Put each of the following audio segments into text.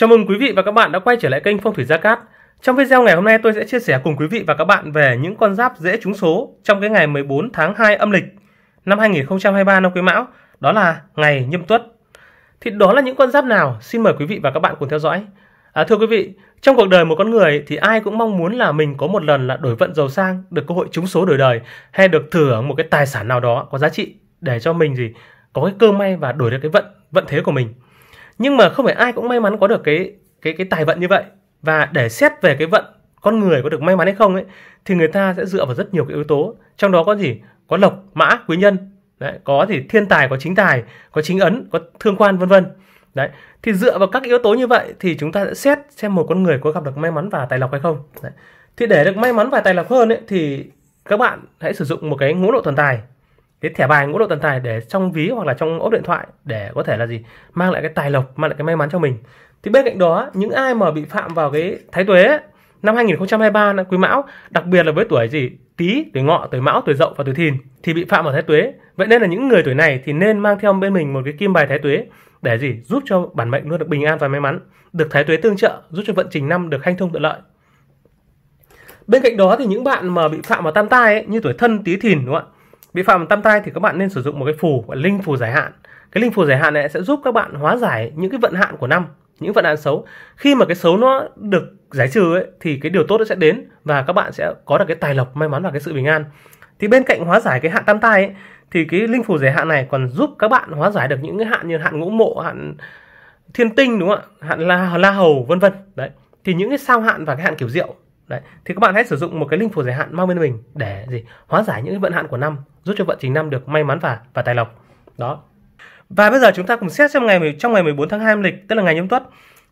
Chào mừng quý vị và các bạn đã quay trở lại kênh Phong thủy Gia Cát. Trong video ngày hôm nay tôi sẽ chia sẻ cùng quý vị và các bạn về những con giáp dễ trúng số trong cái ngày 14 tháng 2 âm lịch năm 2023 năm Quý Mão, đó là ngày Nhâm Tuất. Thì đó là những con giáp nào? Xin mời quý vị và các bạn cùng theo dõi. À, thưa quý vị, trong cuộc đời một con người thì ai cũng mong muốn là mình có một lần là đổi vận giàu sang, được cơ hội trúng số đổi đời hay được thừa hưởng một cái tài sản nào đó có giá trị để cho mình gì có cái cơ may và đổi được cái vận vận thế của mình nhưng mà không phải ai cũng may mắn có được cái cái cái tài vận như vậy và để xét về cái vận con người có được may mắn hay không ấy thì người ta sẽ dựa vào rất nhiều cái yếu tố trong đó có gì có lộc mã quý nhân đấy, có thì thiên tài có chính tài có chính ấn có thương quan vân vân đấy thì dựa vào các yếu tố như vậy thì chúng ta sẽ xét xem một con người có gặp được may mắn và tài lộc hay không đấy. thì để được may mắn và tài lộc hơn ấy, thì các bạn hãy sử dụng một cái ngũ độ thần tài cái thẻ bài ngũ độ tần tài để trong ví hoặc là trong ốp điện thoại để có thể là gì mang lại cái tài lộc mang lại cái may mắn cho mình thì bên cạnh đó những ai mà bị phạm vào cái thái tuế ấy, năm 2023 năm quý mão đặc biệt là với tuổi gì tý tuổi ngọ tuổi mão tuổi dậu và tuổi thìn thì bị phạm vào thái tuế vậy nên là những người tuổi này thì nên mang theo bên mình một cái kim bài thái tuế để gì giúp cho bản mệnh luôn được bình an và may mắn được thái tuế tương trợ giúp cho vận trình năm được hanh thông thuận lợi bên cạnh đó thì những bạn mà bị phạm vào tam tai ấy, như tuổi thân tý thìn đúng không ạ bị phạm tam tai thì các bạn nên sử dụng một cái phù gọi linh phù giải hạn cái linh phù giải hạn này sẽ giúp các bạn hóa giải những cái vận hạn của năm những vận hạn xấu khi mà cái xấu nó được giải trừ ấy, thì cái điều tốt nó sẽ đến và các bạn sẽ có được cái tài lộc may mắn và cái sự bình an thì bên cạnh hóa giải cái hạn tam tai ấy, thì cái linh phù giải hạn này còn giúp các bạn hóa giải được những cái hạn như hạn ngũ mộ hạn thiên tinh đúng không ạ hạn la, la hầu vân vân đấy thì những cái sao hạn và cái hạn kiểu rượu Đấy. Thì các bạn hãy sử dụng một cái linh phù giải hạn mang bên mình để gì hóa giải những vận hạn của năm, giúp cho vận trình năm được may mắn và và tài lộc. Đó. Và bây giờ chúng ta cùng xét xem ngày trong ngày 14 tháng 2 âm lịch, tức là ngày nhâm tuất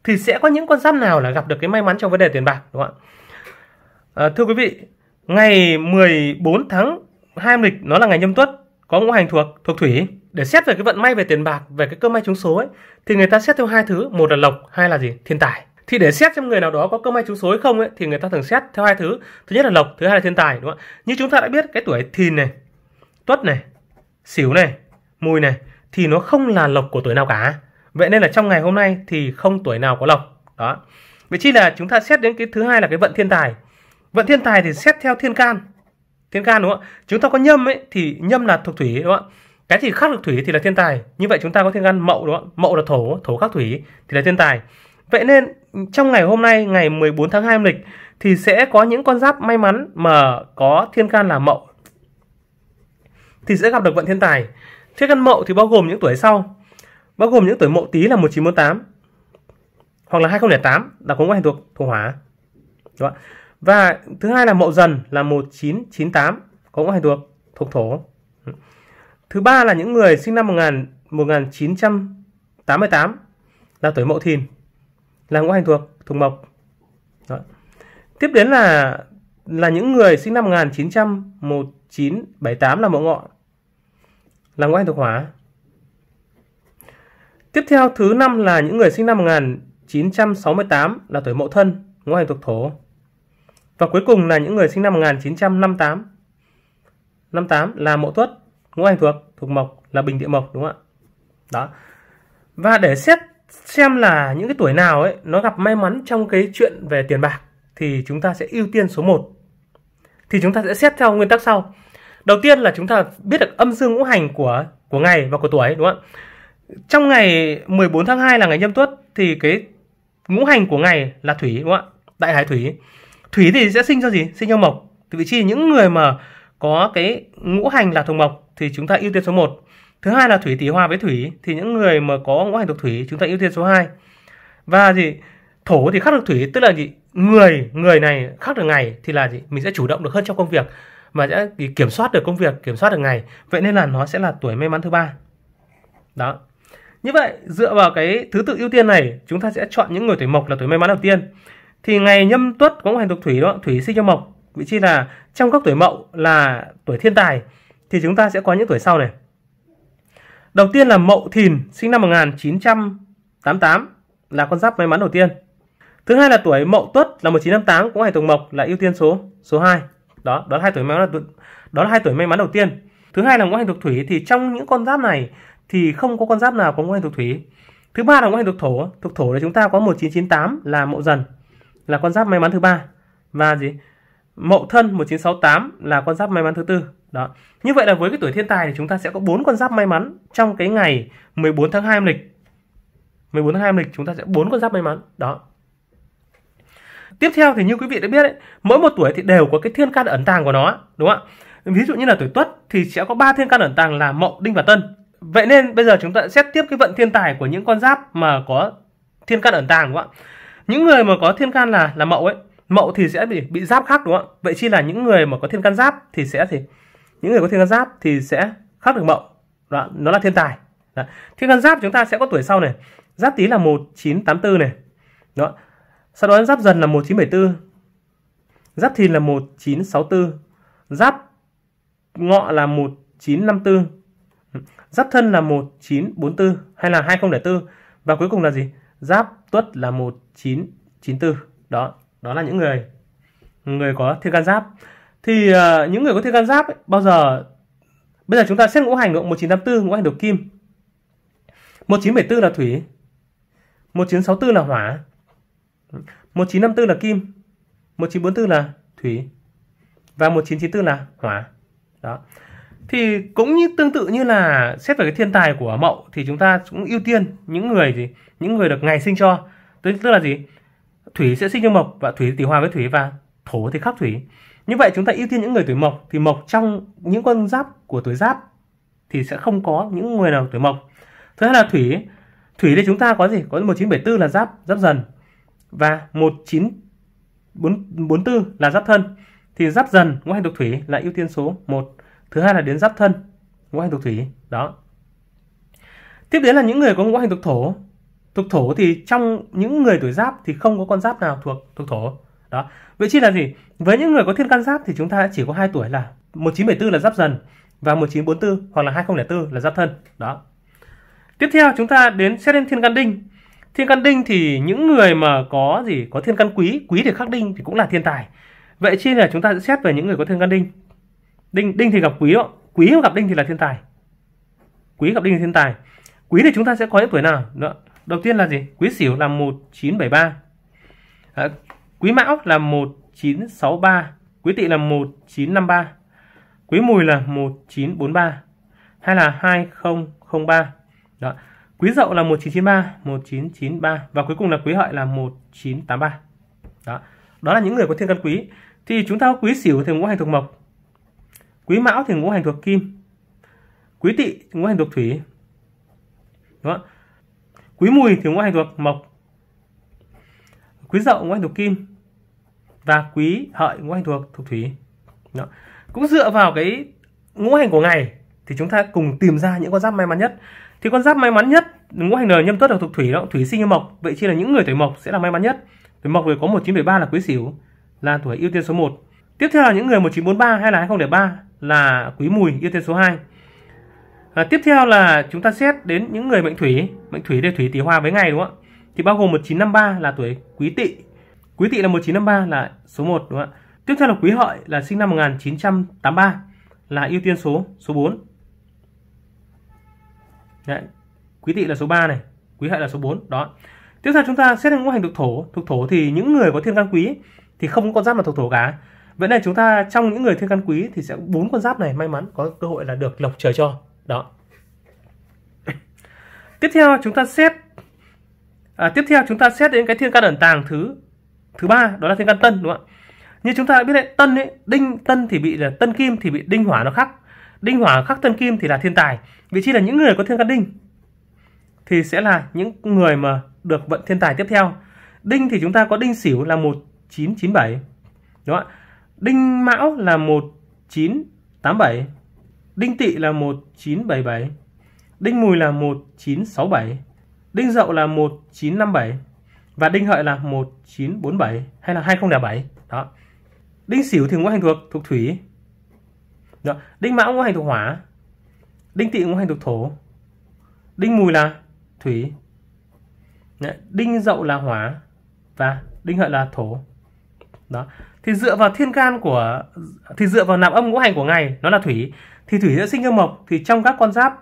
thì sẽ có những con giáp nào là gặp được cái may mắn trong vấn đề tiền bạc đúng không ạ? À, thưa quý vị, ngày 14 tháng 2 âm lịch nó là ngày nhâm tuất, có ngũ hành thuộc thuộc thủy. Để xét về cái vận may về tiền bạc, về cái cơ may trúng số ấy thì người ta xét theo hai thứ, một là lộc, hai là gì? Thiên tài thì để xét xem người nào đó có cơ may trúng số hay không ấy thì người ta thường xét theo hai thứ thứ nhất là lộc thứ hai là thiên tài đúng không như chúng ta đã biết cái tuổi thìn này tuất này xỉu này mùi này thì nó không là lộc của tuổi nào cả vậy nên là trong ngày hôm nay thì không tuổi nào có lộc đó vậy chi là chúng ta xét đến cái thứ hai là cái vận thiên tài vận thiên tài thì xét theo thiên can thiên can đúng không chúng ta có nhâm ấy thì nhâm là thuộc thủy đúng không cái gì khắc được thủy thì là thiên tài như vậy chúng ta có thiên can mậu đúng không mậu là thổ thổ khắc thủy thì là thiên tài vậy nên trong ngày hôm nay ngày 14 tháng 2 âm lịch thì sẽ có những con giáp may mắn mà có thiên can là mậu thì sẽ gặp được vận thiên tài. Thiên can mậu thì bao gồm những tuổi sau. Bao gồm những tuổi mậu tí là 1948 hoặc là 2008 là cũng hành thuộc thổ hỏa. Đó. Và thứ hai là mậu dần là 1998 có ngũ hành thuộc thuộc thổ. Thứ ba là những người sinh năm 1000 1988 là tuổi Mậu Thìn là ngũ hành thuộc thuộc mộc Đó. tiếp đến là là những người sinh năm 1900 1978 là mậu ngọ là ngũ hành thuộc hỏa tiếp theo thứ năm là những người sinh năm 1968 là tuổi mậu thân ngũ hành thuộc thổ và cuối cùng là những người sinh năm 1958 58 là mậu tuất ngũ hành thuộc thuộc mộc là bình địa mộc đúng không ạ đó và để xét xem là những cái tuổi nào ấy nó gặp may mắn trong cái chuyện về tiền bạc thì chúng ta sẽ ưu tiên số 1. Thì chúng ta sẽ xét theo nguyên tắc sau. Đầu tiên là chúng ta biết được âm dương ngũ hành của của ngày và của tuổi đúng không ạ? Trong ngày 14 tháng 2 là ngày nhâm tuất thì cái ngũ hành của ngày là thủy đúng không ạ? Đại hải thủy. Thủy thì sẽ sinh cho gì? Sinh cho mộc. Thì vị trí những người mà có cái ngũ hành là thùng mộc thì chúng ta ưu tiên số 1. Thứ hai là thủy tỷ hòa với thủy thì những người mà có ngũ hành thuộc thủy chúng ta ưu tiên số 2. Và gì thổ thì khắc được thủy tức là gì? Người người này khắc được ngày thì là gì? Mình sẽ chủ động được hơn trong công việc mà sẽ kiểm soát được công việc, kiểm soát được ngày. Vậy nên là nó sẽ là tuổi may mắn thứ ba. Đó. Như vậy dựa vào cái thứ tự ưu tiên này chúng ta sẽ chọn những người tuổi mộc là tuổi may mắn đầu tiên. Thì ngày nhâm tuất có ngũ hành thuộc thủy đó, thủy sinh cho mộc, vị trí là trong các tuổi mậu là tuổi thiên tài thì chúng ta sẽ có những tuổi sau này Đầu tiên là Mậu Thìn sinh năm 1988 là con giáp may mắn đầu tiên. Thứ hai là tuổi Mậu Tuất là 1958 cũng ngày tổng mộc là ưu tiên số số 2. Đó, đó là hai tuổi may mắn là đó là hai tuổi may mắn đầu tiên. Thứ hai là ngũ hành thuộc thủy thì trong những con giáp này thì không có con giáp nào có ngũ hành thuộc thủy. Thứ ba là ngũ hành thuộc thổ, thuộc thổ là chúng ta có 1998 là Mậu Dần là con giáp may mắn thứ ba và gì? Mậu Thân 1968 là con giáp may mắn thứ tư. Đó. Như vậy là với cái tuổi thiên tài thì chúng ta sẽ có bốn con giáp may mắn trong cái ngày 14 tháng 2 âm lịch. 14 tháng 2 âm lịch chúng ta sẽ bốn con giáp may mắn. Đó. Tiếp theo thì như quý vị đã biết ấy, mỗi một tuổi thì đều có cái thiên can ẩn tàng của nó, đúng không ạ? Ví dụ như là tuổi Tuất thì sẽ có ba thiên can ẩn tàng là Mậu, Đinh và Tân. Vậy nên bây giờ chúng ta xét tiếp cái vận thiên tài của những con giáp mà có thiên can ẩn tàng đúng không ạ? Những người mà có thiên can là là Mậu ấy, Mậu thì sẽ bị bị giáp khắc đúng không ạ? Vậy chi là những người mà có thiên can giáp thì sẽ thì những người có thiên can giáp thì sẽ khắc được mộng đó, nó là thiên tài đó. thiên can giáp chúng ta sẽ có tuổi sau này giáp tý là 1984 này đó sau đó giáp dần là 1974 giáp thìn là 1964 giáp ngọ là 1954 giáp thân là 1944 hay là 2004 và cuối cùng là gì giáp tuất là 1994 đó đó là những người người có thiên can giáp thì uh, những người có thiên can giáp ấy, bao giờ bây giờ chúng ta xét ngũ hành ngũ 1984 ngũ hành độc kim 1974 là thủy 1964 là hỏa 1954 là kim 1944 là thủy và 1994 là hỏa đó thì cũng như tương tự như là xét về cái thiên tài của mậu thì chúng ta cũng ưu tiên những người gì những người được ngày sinh cho tức, tức là gì thủy sẽ sinh cho mộc và thủy tỷ hòa với thủy và thổ thì khắc thủy như vậy chúng ta ưu tiên những người tuổi mộc thì mộc trong những con giáp của tuổi giáp thì sẽ không có những người nào tuổi mộc. Thứ hai là thủy. Thủy thì chúng ta có gì? Có 1974 là giáp, giáp dần và 1944 là giáp thân. Thì giáp dần ngũ hành thuộc thủy là ưu tiên số 1. Thứ hai là đến giáp thân, ngũ hành thuộc thủy. Đó. Tiếp đến là những người có ngũ hành thuộc thổ. Thuộc thổ thì trong những người tuổi giáp thì không có con giáp nào thuộc thuộc thổ đó vị trí là gì với những người có thiên can giáp thì chúng ta chỉ có hai tuổi là 1974 là giáp dần và 1944 hoặc là 2004 là giáp thân đó tiếp theo chúng ta đến xét đến thiên can đinh thiên can đinh thì những người mà có gì có thiên can quý quý thì khắc đinh thì cũng là thiên tài vậy chi là chúng ta sẽ xét về những người có thiên can đinh đinh đinh thì gặp quý đó. quý gặp đinh thì là thiên tài quý gặp đinh thì thiên tài quý thì chúng ta sẽ có những tuổi nào đó đầu tiên là gì quý sửu là 1973 à, Quý Mão là 1963, Quý Tỵ là 1953, Quý Mùi là 1943 hay là 2003. Đó. Quý Dậu là 1993, 1993 và cuối cùng là Quý Hợi là 1983. Đó. Đó là những người có thiên căn quý. Thì chúng ta có quý Sửu thì ngũ hành thuộc mộc. Quý Mão thì ngũ hành thuộc kim. Quý Tỵ ngũ hành thuộc thủy. Đúng không? Quý Mùi thì ngũ hành thuộc mộc quý dậu ngũ hành thuộc kim và quý hợi ngũ hành thuộc thuộc thủy Đó. cũng dựa vào cái ngũ hành của ngày thì chúng ta cùng tìm ra những con giáp may mắn nhất thì con giáp may mắn nhất ngũ hành n nhâm tuất là thuộc thủy đó thủy sinh như mộc vậy chỉ là những người tuổi mộc sẽ là may mắn nhất tuổi mộc thì có một chín ba là quý sửu là tuổi ưu tiên số 1 tiếp theo là những người một chín bốn ba hay là hai ba là quý mùi ưu tiên số 2 à, tiếp theo là chúng ta xét đến những người mệnh thủy mệnh thủy đây thủy tỷ Hoa với ngày đúng không ạ thì bao gồm 1953 là tuổi Quý Tỵ. Quý Tỵ là 1953 là số 1 đúng không ạ? Tiếp theo là Quý Hợi là sinh năm 1983 là ưu tiên số số 4. Đấy. Quý Tỵ là số 3 này, Quý Hợi là số 4, đó. Tiếp theo chúng ta xét ngũ hành thuộc thổ, thuộc thổ thì những người có thiên can quý thì không có con giáp nào thuộc thổ cả. Vậy này chúng ta trong những người thiên can quý thì sẽ bốn con giáp này may mắn có cơ hội là được lộc trời cho. Đó. Tiếp theo chúng ta xét à, tiếp theo chúng ta xét đến cái thiên can ẩn tàng thứ thứ ba đó là thiên can tân đúng không ạ như chúng ta đã biết đấy tân ấy đinh tân thì bị là tân kim thì bị đinh hỏa nó khắc đinh hỏa khắc tân kim thì là thiên tài vị trí là những người có thiên can đinh thì sẽ là những người mà được vận thiên tài tiếp theo đinh thì chúng ta có đinh sửu là 1997 đúng không ạ đinh mão là 1987 đinh tỵ là 1977 đinh mùi là 1967 Đinh Dậu là 1957 và Đinh Hợi là 1947 hay là 2007. Đó. Đinh Sửu thì ngũ hành thuộc thuộc thủy. Đó. Đinh Mão ngũ hành thuộc hỏa. Đinh Tị ngũ hành thuộc thổ. Đinh Mùi là thủy. Đinh Dậu là hỏa và Đinh Hợi là thổ. Đó. Thì dựa vào thiên can của thì dựa vào nạp âm ngũ hành của ngày nó là thủy thì thủy sẽ sinh ra mộc thì trong các con giáp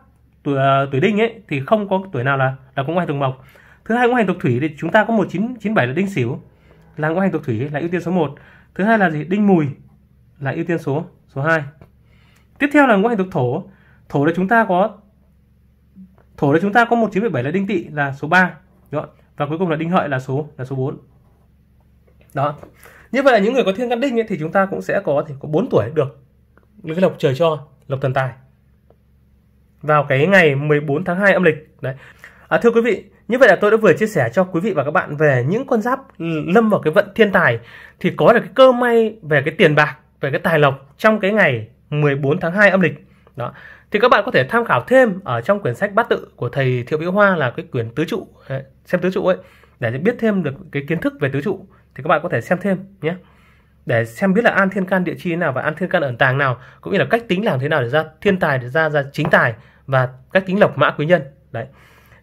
tuổi uh, tuổi đinh ấy thì không có tuổi nào là là có ngũ thuộc mộc thứ hai ngũ hành thuộc thủy thì chúng ta có 1997 là đinh sửu là ngũ hành thuộc thủy là ưu tiên số 1 thứ hai là gì đinh mùi là ưu tiên số số 2 tiếp theo là ngũ hành thuộc thổ thổ là chúng ta có thổ là chúng ta có 1977 là đinh tỵ là số 3 đó và cuối cùng là đinh hợi là số là số 4 đó như vậy là những người có thiên căn đinh ấy, thì chúng ta cũng sẽ có thì có 4 tuổi được cái lộc trời cho lộc thần tài vào cái ngày 14 tháng 2 âm lịch đấy à, thưa quý vị như vậy là tôi đã vừa chia sẻ cho quý vị và các bạn về những con giáp lâm vào cái vận thiên tài thì có được cái cơ may về cái tiền bạc về cái tài lộc trong cái ngày 14 tháng 2 âm lịch đó thì các bạn có thể tham khảo thêm ở trong quyển sách bát tự của thầy Thiệu Vĩ Hoa là cái quyển tứ trụ xem tứ trụ ấy để biết thêm được cái kiến thức về tứ trụ thì các bạn có thể xem thêm nhé để xem biết là an thiên can địa chi thế nào và an thiên can ẩn tàng nào cũng như là cách tính làm thế nào để ra thiên tài để ra ra chính tài và cách tính lộc mã quý nhân đấy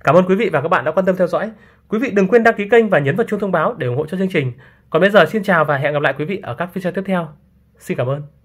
cảm ơn quý vị và các bạn đã quan tâm theo dõi quý vị đừng quên đăng ký kênh và nhấn vào chuông thông báo để ủng hộ cho chương trình còn bây giờ xin chào và hẹn gặp lại quý vị ở các video tiếp theo xin cảm ơn